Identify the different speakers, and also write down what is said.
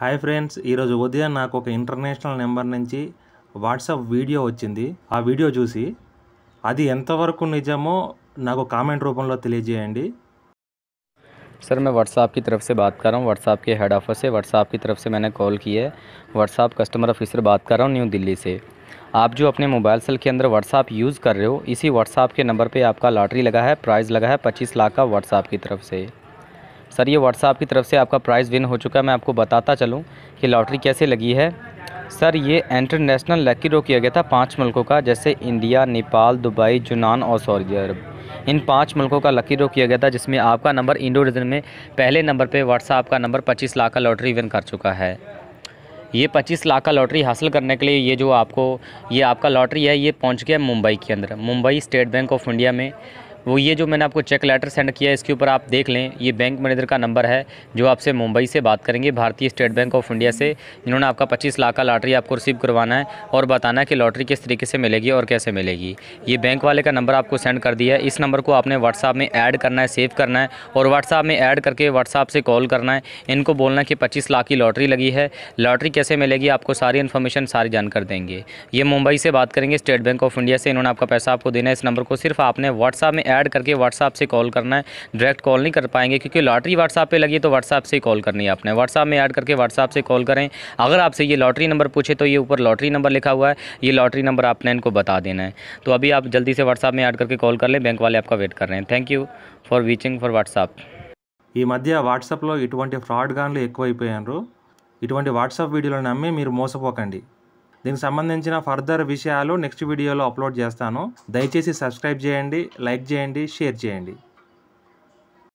Speaker 1: high friends Uday ना international number नीचे WhatsApp video WhatsApp video వచ్చింది ఆ వీడియో చూసి అది ఎంతవరకు నిజమో నాకు కామెంట్
Speaker 2: सर मैं व्हाट्सएप की तरफ से बात कर रहा हूँ व्हाट्सअप के हेड ऑफिस से व्हाट्सअप की तरफ से मैंने कॉल की है व्हाट्सअप कस्टमर ऑफिसर बात कर रहा हूँ न्यू दिल्ली से आप जो अपने मोबाइल सेल के अंदर व्हाट्सअप यूज़ कर रहे हो इसी व्हाट्सएप के नंबर पे आपका लॉटरी लगा है प्राइज़ लगा है पच्चीस लाख का व्हाट्सअप की तरफ से सर ये व्हाट्सएप की तरफ से आपका प्राइज़ विन हो चुका है मैं आपको बताता चलूँ कि लॉटरी कैसे लगी है सर ये इंटरनेशनल लकी रो किया गया था पांच मुल्कों का जैसे इंडिया नेपाल दुबई जुनान और सऊदी अरब इन पांच मुल्कों का लकी रो किया गया था जिसमें आपका नंबर इंडो रीजन में पहले नंबर पे व्हाट्सअप का नंबर 25 लाख का लॉटरी विन कर चुका है ये 25 लाख का लॉटरी हासिल करने के लिए ये जो आपको ये आपका लॉटरी है ये पहुँच गया मुंबई के अंदर Mumbai state bank of India में वो ये जो मैंने आपको चेक लेटर सेंड किया है इसके ऊपर आप देख लें ये बैंक मैनेजर का नंबर है जो आपसे मुंबई से बात करेंगे भारतीय स्टेट बैंक ऑफ इंडिया से जिन्होंने आपका पच्चीस लाख का लॉटरी आपको रिसीव करवाना है और बताना है कि लॉटरी किस तरीके से मिलेगी और कैसे मिलेगी ये बैंक वाले का नंबर आपको सेंड कर दिया है इस नंबर को आपने व्हाट्सअप में ऐड करना है सेव करना है और व्हाट्सअप में ऐड करके व्हाट्सअप से कॉल करना है इनको बोलना कि पच्चीस लाख की लॉटरी लगी है लॉटरी कैसे मिलेगी आपको सारी इन्फॉर्मेशन सारी जानकारी देंगे ये मुंबई से बात करेंगे स्टेट बैंक ऑफ इंडिया से इन्होंने आपका पैसा आपको देना है इस नंबर को सिर्फ आपने व्हाट्सअप में ऐड करके व्हाट्सअप से कॉल करना है डायरेक्ट कॉल नहीं कर पाएंगे क्योंकि लॉटरी व्हाट्सअप पे लगी है तो व्हाट्सअप से कॉल करनी है आपने व्हाट्सअप में ऐड करके व्हाट्सअप से कॉल करें अगर आपसे ये लॉटरी नंबर पूछे तो ये ऊपर लॉटरी नंबर लिखा हुआ है ये लॉटरी नंबर आपने इनको बता देना है तो अभी आप जल्दी से व्हाट्सअप में ऐड करके कॉल कर लें बैंक वाले आपका वेट कर रहे हैं thank you for watching for WhatsApp
Speaker 1: यह मध्य వాట్సాప్లో इट ఫ్రాడ్ गाँव ఎక్కువైపోయారు इट वाट्सअप वीडियो నమ్మి मोसपोक దీనికి సంబంధించిన ఫర్దర్ విషయాలు నెక్స్ట్ వీడియోలో అప్లోడ్ చేస్తాను దయచేసి సబ్స్క్రైబ్ చేయండి లైక్ చేయండి షేర్ చేయండి